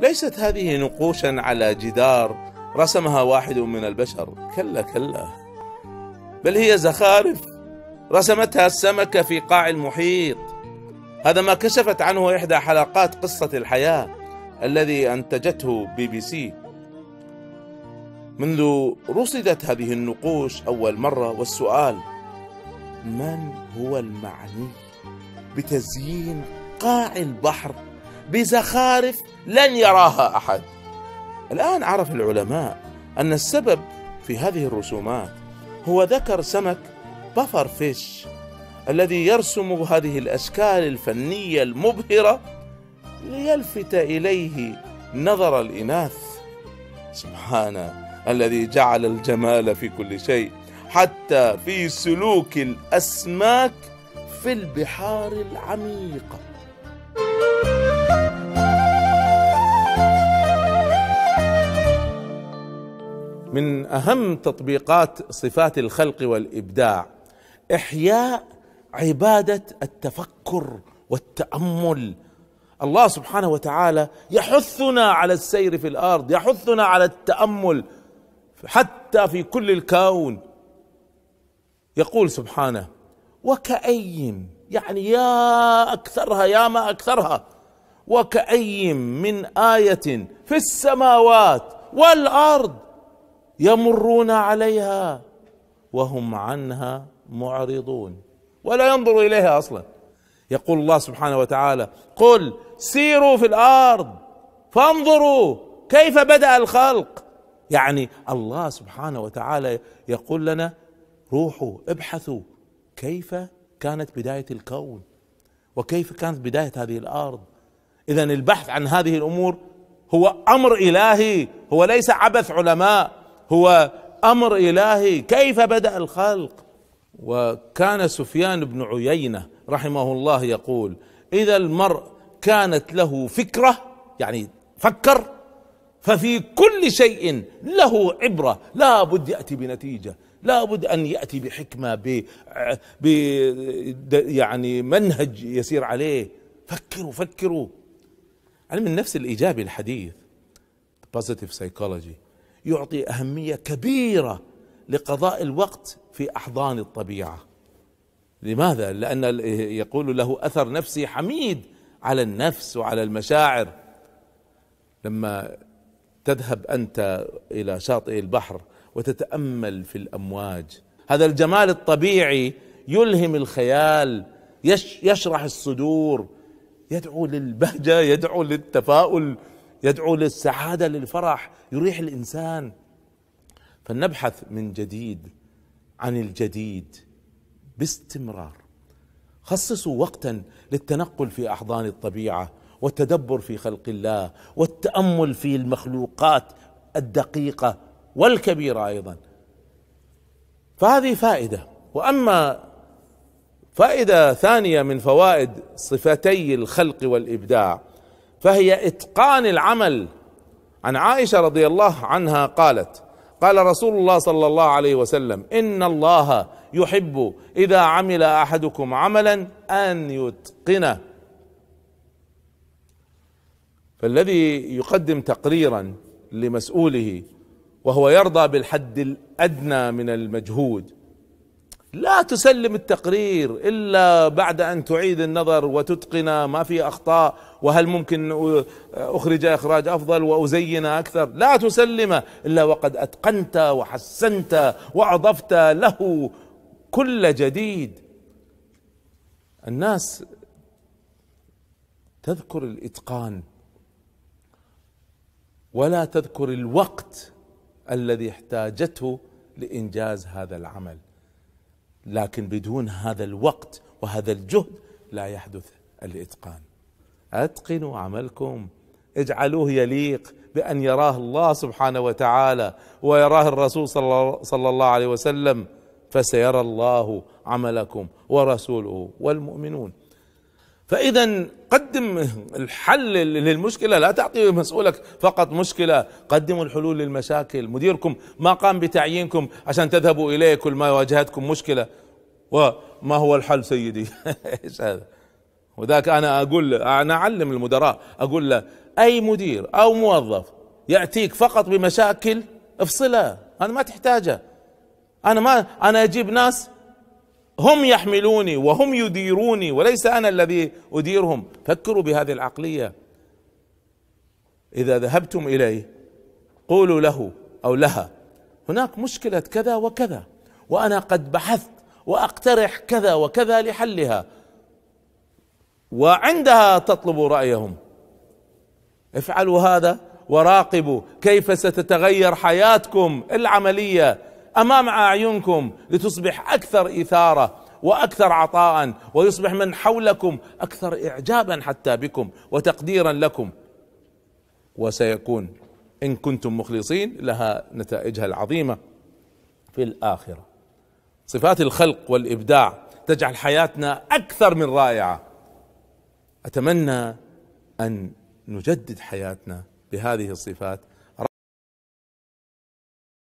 ليست هذه نقوشا على جدار رسمها واحد من البشر كلا كلا بل هي زخارف رسمتها السمكة في قاع المحيط هذا ما كشفت عنه إحدى حلقات قصة الحياة الذي أنتجته بي بي سي منذ رصدت هذه النقوش أول مرة والسؤال من هو المعني بتزيين قاع البحر بزخارف لن يراها احد. الان عرف العلماء ان السبب في هذه الرسومات هو ذكر سمك بفر فيش الذي يرسم هذه الاشكال الفنيه المبهره ليلفت اليه نظر الاناث. سبحان الذي جعل الجمال في كل شيء حتى في سلوك الاسماك في البحار العميقه من اهم تطبيقات صفات الخلق والابداع احياء عباده التفكر والتامل الله سبحانه وتعالى يحثنا على السير في الارض يحثنا على التامل حتى في كل الكون يقول سبحانه وكأي يعني يا اكثرها يا ما اكثرها وكأي من آية في السماوات والأرض يمرون عليها وهم عنها معرضون ولا ينظر اليها اصلا يقول الله سبحانه وتعالى قل سيروا في الارض فانظروا كيف بدا الخلق يعني الله سبحانه وتعالى يقول لنا روحوا ابحثوا كيف كانت بدايه الكون وكيف كانت بدايه هذه الارض اذا البحث عن هذه الامور هو امر الهي هو ليس عبث علماء هو امر الهي كيف بدا الخلق وكان سفيان بن عيينه رحمه الله يقول اذا المرء كانت له فكره يعني فكر ففي كل شيء له عبره لا بد ياتي بنتيجه لا بد ان ياتي بحكمه ب يعني منهج يسير عليه فكروا فكروا علم يعني النفس الايجابي الحديث positive psychology يعطي اهميه كبيره لقضاء الوقت في احضان الطبيعه لماذا لان يقول له اثر نفسي حميد على النفس وعلى المشاعر لما تذهب انت الى شاطئ البحر وتتامل في الامواج هذا الجمال الطبيعي يلهم الخيال يشرح الصدور يدعو للبهجه يدعو للتفاؤل يدعو للسعاده للفرح يريح الانسان فلنبحث من جديد عن الجديد باستمرار خصصوا وقتا للتنقل في احضان الطبيعه والتدبر في خلق الله والتامل في المخلوقات الدقيقه والكبيره ايضا فهذه فائده واما فائده ثانيه من فوائد صفتي الخلق والابداع فهي اتقان العمل عن عائشه رضي الله عنها قالت قال رسول الله صلى الله عليه وسلم ان الله يحب اذا عمل احدكم عملا ان يتقنه فالذي يقدم تقريرا لمسؤوله وهو يرضى بالحد الادنى من المجهود لا تسلم التقرير الا بعد ان تعيد النظر وتتقن ما في اخطاء وهل ممكن اخرج اخراج افضل وازين اكثر لا تسلم الا وقد اتقنت وحسنت واضفت له كل جديد الناس تذكر الاتقان ولا تذكر الوقت الذي احتاجته لانجاز هذا العمل لكن بدون هذا الوقت وهذا الجهد لا يحدث الاتقان اتقنوا عملكم اجعلوه يليق بان يراه الله سبحانه وتعالى ويراه الرسول صلى الله عليه وسلم فسيرى الله عملكم ورسوله والمؤمنون فإذا قدم الحل للمشكلة لا تعطي مسؤولك فقط مشكلة قدموا الحلول للمشاكل مديركم ما قام بتعيينكم عشان تذهبوا إليه كل ما واجهتكم مشكلة وما هو الحل سيدي ايش هذا وذاك انا اقول انا اعلم المدراء اقول له اي مدير او موظف ياتيك فقط بمشاكل افصله انا ما تحتاجه انا ما انا اجيب ناس هم يحملوني وهم يديروني وليس انا الذي اديرهم فكروا بهذه العقليه اذا ذهبتم اليه قولوا له او لها هناك مشكله كذا وكذا وانا قد بحثت واقترح كذا وكذا لحلها وعندها تطلب رايهم افعلوا هذا وراقبوا كيف ستتغير حياتكم العمليه امام اعينكم لتصبح اكثر اثاره واكثر عطاء ويصبح من حولكم اكثر اعجابا حتى بكم وتقديرا لكم وسيكون ان كنتم مخلصين لها نتائجها العظيمه في الاخره صفات الخلق والابداع تجعل حياتنا اكثر من رائعه اتمنى ان نجدد حياتنا بهذه الصفات